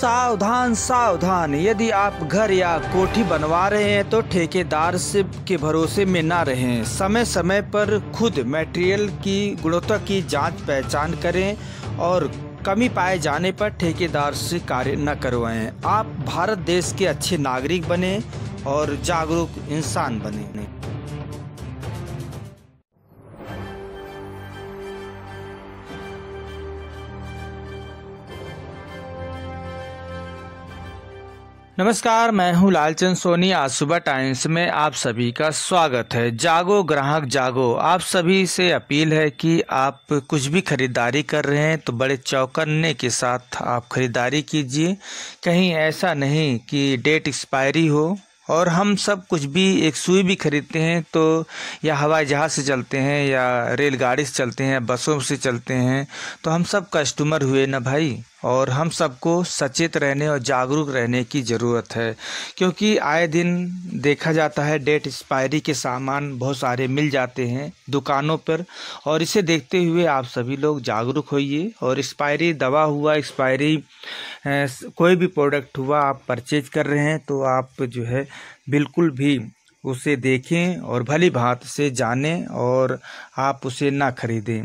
सावधान सावधान यदि आप घर या कोठी बनवा रहे हैं तो ठेकेदार से के भरोसे में ना रहें समय समय पर खुद मटेरियल की गुणवत्ता की जांच पहचान करें और कमी पाए जाने पर ठेकेदार से कार्य न करवाएं आप भारत देश के अच्छे नागरिक बने और जागरूक इंसान बने नमस्कार मैं हूं लालचंद सोनी आज सुबह टाइम्स में आप सभी का स्वागत है जागो ग्राहक जागो आप सभी से अपील है कि आप कुछ भी खरीदारी कर रहे हैं तो बड़े चौकन्ने के साथ आप खरीदारी कीजिए कहीं ऐसा नहीं कि डेट एक्सपायरी हो और हम सब कुछ भी एक सुई भी खरीदते हैं तो या हवाई जहाज़ से चलते हैं या रेलगाड़ी से चलते हैं बसों से चलते हैं तो हम सब कस्टमर हुए ना भाई और हम सबको सचेत रहने और जागरूक रहने की ज़रूरत है क्योंकि आए दिन देखा जाता है डेट एक्सपायरी के सामान बहुत सारे मिल जाते हैं दुकानों पर और इसे देखते हुए आप सभी लोग जागरूक होइए और एक्सपायरी दवा हुआ एक्सपायरी कोई भी प्रोडक्ट हुआ आप परचेज कर रहे हैं तो आप जो है बिल्कुल भी उसे देखें और भली भांत से जानें और आप उसे ना खरीदें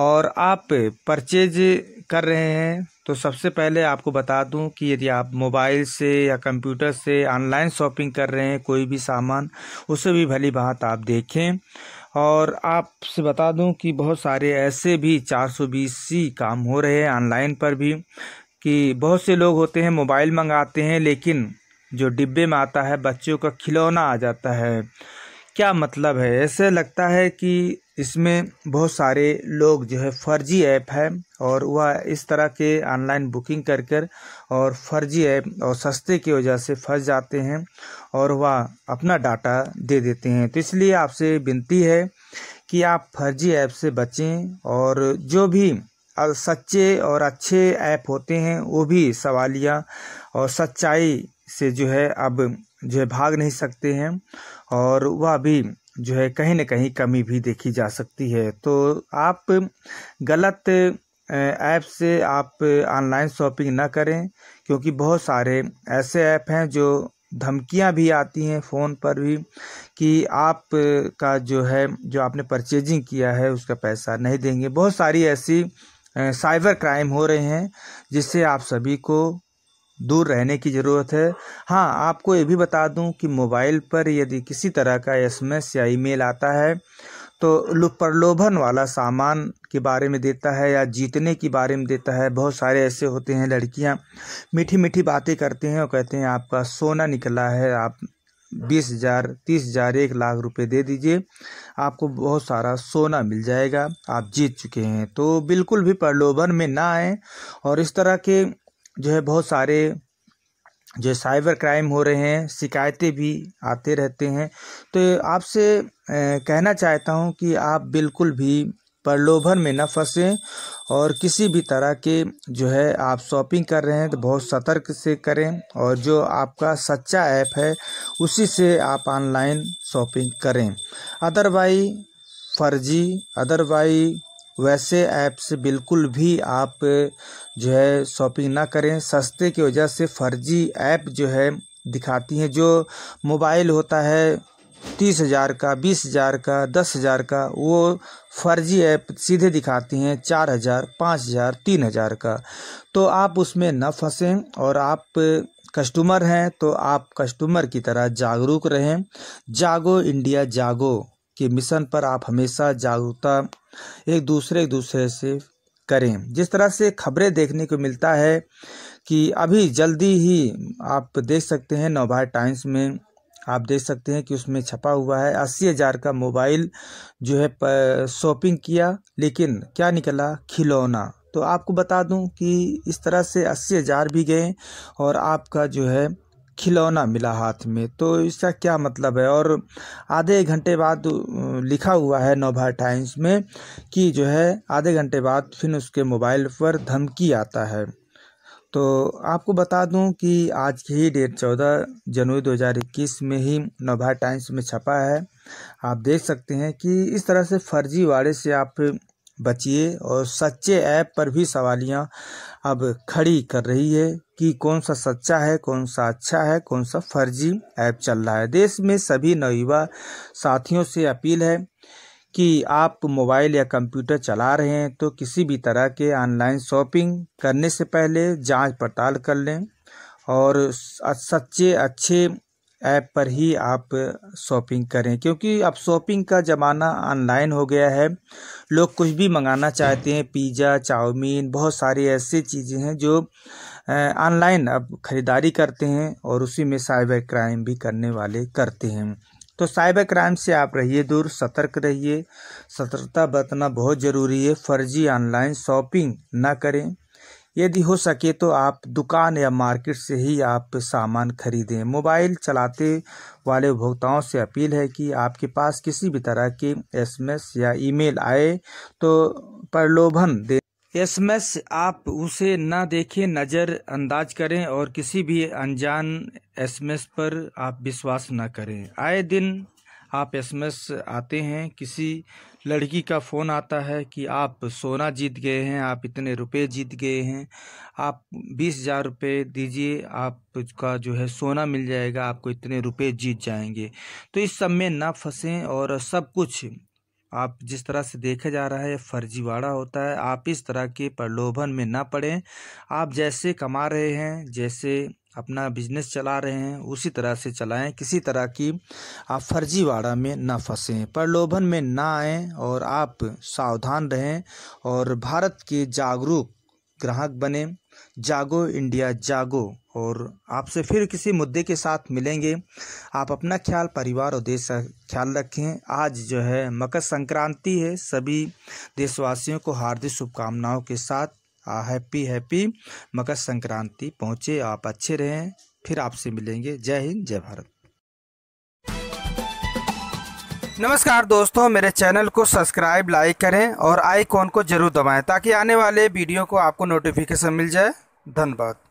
और आप परचेज कर रहे हैं तो सबसे पहले आपको बता दूं कि यदि आप मोबाइल से या कंप्यूटर से ऑनलाइन शॉपिंग कर रहे हैं कोई भी सामान उसे भी भली बात आप देखें और आपसे बता दूं कि बहुत सारे ऐसे भी चार सौ सी काम हो रहे हैं ऑनलाइन पर भी कि बहुत से लोग होते हैं मोबाइल मंगाते हैं लेकिन जो डिब्बे में आता है बच्चों का खिलौना आ जाता है क्या मतलब है ऐसे लगता है कि इसमें बहुत सारे लोग जो है फर्जी ऐप है और वह इस तरह के ऑनलाइन बुकिंग कर कर और फर्जी ऐप और सस्ते की वजह से फंस जाते हैं और वह अपना डाटा दे देते हैं तो इसलिए आपसे विनती है कि आप फर्जी ऐप से बचें और जो भी सच्चे और अच्छे ऐप होते हैं वो भी सवालिया और सच्चाई से जो है अब जो है भाग नहीं सकते हैं और वह भी जो है कहीं ना कहीं कमी भी देखी जा सकती है तो आप गलत ऐप से आप ऑनलाइन शॉपिंग ना करें क्योंकि बहुत सारे ऐसे ऐप हैं जो धमकियां भी आती हैं फ़ोन पर भी कि आप का जो है जो आपने परचेजिंग किया है उसका पैसा नहीं देंगे बहुत सारी ऐसी साइबर क्राइम हो रहे हैं जिससे आप सभी को दूर रहने की ज़रूरत है हाँ आपको ये भी बता दूं कि मोबाइल पर यदि किसी तरह का एस या ईमेल आता है तो प्रलोभन वाला सामान के बारे में देता है या जीतने के बारे में देता है बहुत सारे ऐसे होते हैं लड़कियां मीठी मीठी बातें करते हैं और कहते हैं आपका सोना निकला है आप बीस हज़ार तीस हज़ार एक लाख रुपए दे दीजिए आपको बहुत सारा सोना मिल जाएगा आप जीत चुके हैं तो बिल्कुल भी प्रलोभन में ना आए और इस तरह के जो है बहुत सारे जो साइबर क्राइम हो रहे हैं शिकायतें भी आते रहते हैं तो आपसे कहना चाहता हूं कि आप बिल्कुल भी प्रलोभन में न फंसें और किसी भी तरह के जो है आप शॉपिंग कर रहे हैं तो बहुत सतर्क से करें और जो आपका सच्चा ऐप है उसी से आप ऑनलाइन शॉपिंग करें अदरवाइज़ फर्जी अदरवाइज़ वैसे ऐप से बिल्कुल भी आप जो है शॉपिंग ना करें सस्ते की वजह से फर्जी ऐप जो है दिखाती हैं जो मोबाइल होता है तीस हज़ार का बीस हज़ार का दस हज़ार का वो फर्जी ऐप सीधे दिखाती हैं चार हज़ार पाँच हज़ार तीन हज़ार का तो आप उसमें न फंसें और आप कस्टमर हैं तो आप कस्टमर की तरह जागरूक रहें जागो इंडिया जागो कि मिशन पर आप हमेशा जागरूकता एक दूसरे एक दूसरे से करें जिस तरह से खबरें देखने को मिलता है कि अभी जल्दी ही आप देख सकते हैं नवभारत टाइम्स में आप देख सकते हैं कि उसमें छपा हुआ है अस्सी हज़ार का मोबाइल जो है शॉपिंग किया लेकिन क्या निकला खिलौना तो आपको बता दूं कि इस तरह से अस्सी हज़ार भी गए और आपका जो है खिलौना मिला हाथ में तो इसका क्या मतलब है और आधे घंटे बाद लिखा हुआ है नोभा टाइम्स में कि जो है आधे घंटे बाद फिर उसके मोबाइल पर धमकी आता है तो आपको बता दूं कि आज की ही डेट चौदह जनवरी 2021 में ही नोभा टाइम्स में छपा है आप देख सकते हैं कि इस तरह से फर्जीवाड़े से आप बचिए और सच्चे ऐप पर भी सवालियाँ अब खड़ी कर रही है कि कौन सा सच्चा है कौन सा अच्छा है कौन सा फर्जी ऐप चल रहा है देश में सभी नवयुवा साथियों से अपील है कि आप मोबाइल या कंप्यूटर चला रहे हैं तो किसी भी तरह के ऑनलाइन शॉपिंग करने से पहले जांच पड़ताल कर लें और सच्चे अच्छे ऐप पर ही आप शॉपिंग करें क्योंकि अब शॉपिंग का ज़माना ऑनलाइन हो गया है लोग कुछ भी मंगाना चाहते हैं पिज़्ज़ा चाउमीन बहुत सारी ऐसी चीज़ें हैं जो ऑनलाइन अब ख़रीदारी करते हैं और उसी में साइबर क्राइम भी करने वाले करते हैं तो साइबर क्राइम से आप रहिए दूर सतर्क रहिए सतर्कता बरतना बहुत ज़रूरी है फर्जी ऑनलाइन शॉपिंग ना करें यदि हो सके तो आप दुकान या मार्केट से ही आप सामान खरीदें मोबाइल चलाते वाले उपभोक्ताओं से अपील है कि आपके पास किसी भी तरह के एसएमएस या ईमेल आए तो प्रलोभन दे एसएमएस आप उसे ना देखें नज़रअंदाज करें और किसी भी अनजान एसएमएस पर आप विश्वास ना करें आए दिन आप एसएमएस आते हैं किसी लड़की का फ़ोन आता है कि आप सोना जीत गए हैं आप इतने रुपए जीत गए हैं आप बीस हज़ार रुपये दीजिए आपका जो है सोना मिल जाएगा आपको इतने रुपए जीत जाएंगे तो इस सब में ना फंसें और सब कुछ आप जिस तरह से देखा जा रहा है फर्जीवाड़ा होता है आप इस तरह के प्रलोभन में ना पड़ें आप जैसे कमा रहे हैं जैसे अपना बिजनेस चला रहे हैं उसी तरह से चलाएं किसी तरह की आप फर्जीवाड़ा में ना फंसें प्रलोभन में ना आएं और आप सावधान रहें और भारत के जागरूक ग्राहक बने जागो इंडिया जागो और आपसे फिर किसी मुद्दे के साथ मिलेंगे आप अपना ख्याल परिवार और देश का ख्याल रखें आज जो है मकर संक्रांति है सभी देशवासियों को हार्दिक शुभकामनाओं के साथ हैप्पी हैप्पी मकर संक्रांति पहुंचे आप अच्छे रहें फिर आपसे मिलेंगे जय हिंद जय भारत नमस्कार दोस्तों मेरे चैनल को सब्सक्राइब लाइक करें और आइकॉन को जरूर दबाएं ताकि आने वाले वीडियो को आपको नोटिफिकेशन मिल जाए धन्यवाद